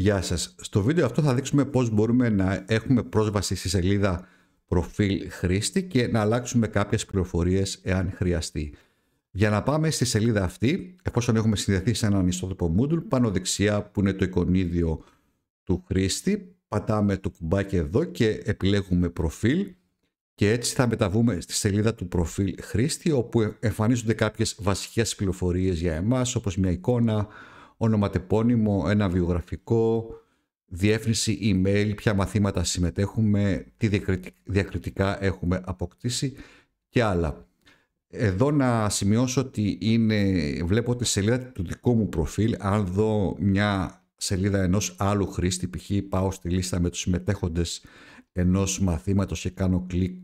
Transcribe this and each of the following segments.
Γεια σας. Στο βίντεο αυτό θα δείξουμε πώς μπορούμε να έχουμε πρόσβαση στη σελίδα προφίλ χρήστη και να αλλάξουμε κάποιες πληροφορίες εάν χρειαστεί. Για να πάμε στη σελίδα αυτή, εφόσον έχουμε συνδεθεί σε έναν ιστότοπο Moodle, πάνω δεξιά που είναι το εικονίδιο του χρήστη, πατάμε το κουμπάκι εδώ και επιλέγουμε προφίλ και έτσι θα μεταβούμε στη σελίδα του προφίλ χρήστη όπου εμφανίζονται κάποιες βασικές πληροφορίες για εμάς όπως μια εικόνα, ονοματεπώνυμο, ένα βιογραφικό, διεύθυνση email, ποια μαθήματα συμμετέχουμε, τι διακριτικά έχουμε αποκτήσει και άλλα. Εδώ να σημειώσω ότι είναι, βλέπω τη σελίδα του δικού μου προφίλ, αν δω μια σελίδα ενός άλλου χρήστη, π.χ. πάω στη λίστα με τους συμμετέχοντες ενός μαθήματος και κάνω κλικ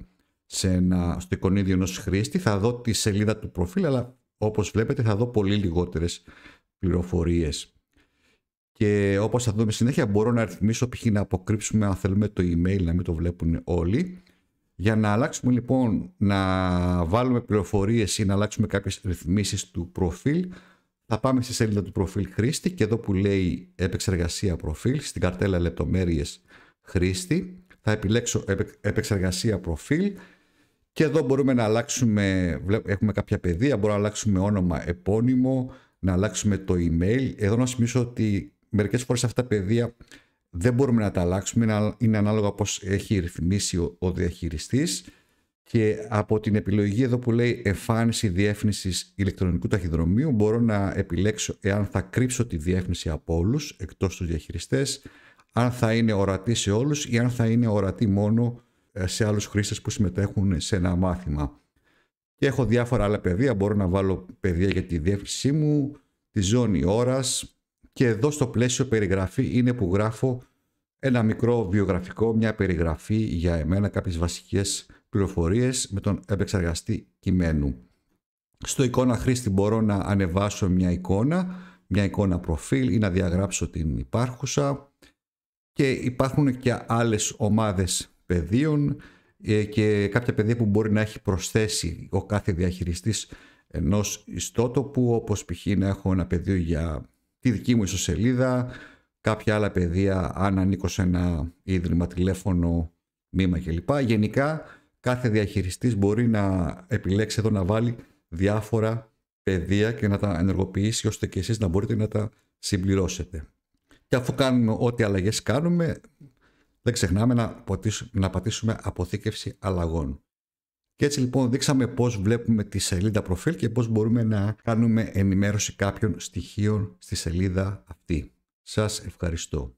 σε ένα, στο εικονίδιο ενός χρήστη, θα δω τη σελίδα του προφίλ, αλλά όπως βλέπετε θα δω πολύ λιγότερες πληροφορίες. Και όπως θα δούμε συνέχεια μπορώ να αριθμίσω π.χ. να αποκρύψουμε αν θέλουμε το email να μην το βλέπουν όλοι. Για να αλλάξουμε λοιπόν, να βάλουμε πληροφορίες ή να αλλάξουμε κάποιες ρυθμίσεις του προφίλ, θα πάμε στη σελίδα του προφίλ χρήστη και εδώ που λέει επεξεργασία προφίλ, στην καρτέλα λεπτομέρειες χρήστη, θα επιλέξω επεξεργασία προφίλ και εδώ μπορούμε να αλλάξουμε, έχουμε κάποια πεδία, μπορούμε να αλλάξουμε όνομα, επώνυμο, να αλλάξουμε το email. Εδώ να σημειώσω ότι μερικές φορές αυτά τα πεδία δεν μπορούμε να τα αλλάξουμε, είναι ανάλογα πώς έχει ρυθμίσει ο, διαχειριστής και από την επιλογή εδώ που λέει εμφάνιση διεύθυνσης ηλεκτρονικού ταχυδρομείου μπορώ να επιλέξω εάν θα κρύψω τη διεύθυνση από όλους εκτός τους διαχειριστές, αν θα είναι ορατή σε όλους ή αν θα είναι ορατή μόνο ε, σε άλλους χρήστες που συμμετέχουν σε ένα μάθημα. Και έχω διάφορα άλλα πεδία. Μπορώ να βάλω πεδία για τη διεύθυνσή μου, τη ζώνη ώρας και εδώ στο πλαίσιο περιγραφή είναι που γράφω ένα μικρό βιογραφικό, μια περιγραφή για εμένα, κάποιες βασικές πληροφορίες με τον επεξεργαστή κειμένου. Στο εικόνα χρήστη μπορώ να ανεβάσω μια εικόνα, μια εικόνα προφίλ ή να διαγράψω την υπάρχουσα και υπάρχουν και άλλες ομάδες πεδίων ε, και κάποια παιδεία που μπορεί να έχει προσθέσει ο κάθε διαχειριστής ενός ιστότοπου, όπως π.χ. να έχω ένα πεδίο για τη δική μου ιστοσελίδα. κάποια άλλα πεδία αν ανήκω σε ένα ίδρυμα, τηλέφωνο, μήμα κλπ. Γενικά κάθε διαχειριστής μπορεί να επιλέξει εδώ να βάλει διάφορα παιδεία και να τα ενεργοποιήσει ώστε και εσείς να μπορείτε να τα συμπληρώσετε. Και αφού κάνουμε ό,τι αλλαγές κάνουμε, δεν ξεχνάμε να, να πατήσουμε αποθήκευση αλλαγών. Και έτσι λοιπόν δείξαμε πώς βλέπουμε τη σελίδα προφίλ και πώς μπορούμε να κάνουμε ενημέρωση κάποιων στοιχείων στη σελίδα αυτή. Σας ευχαριστώ.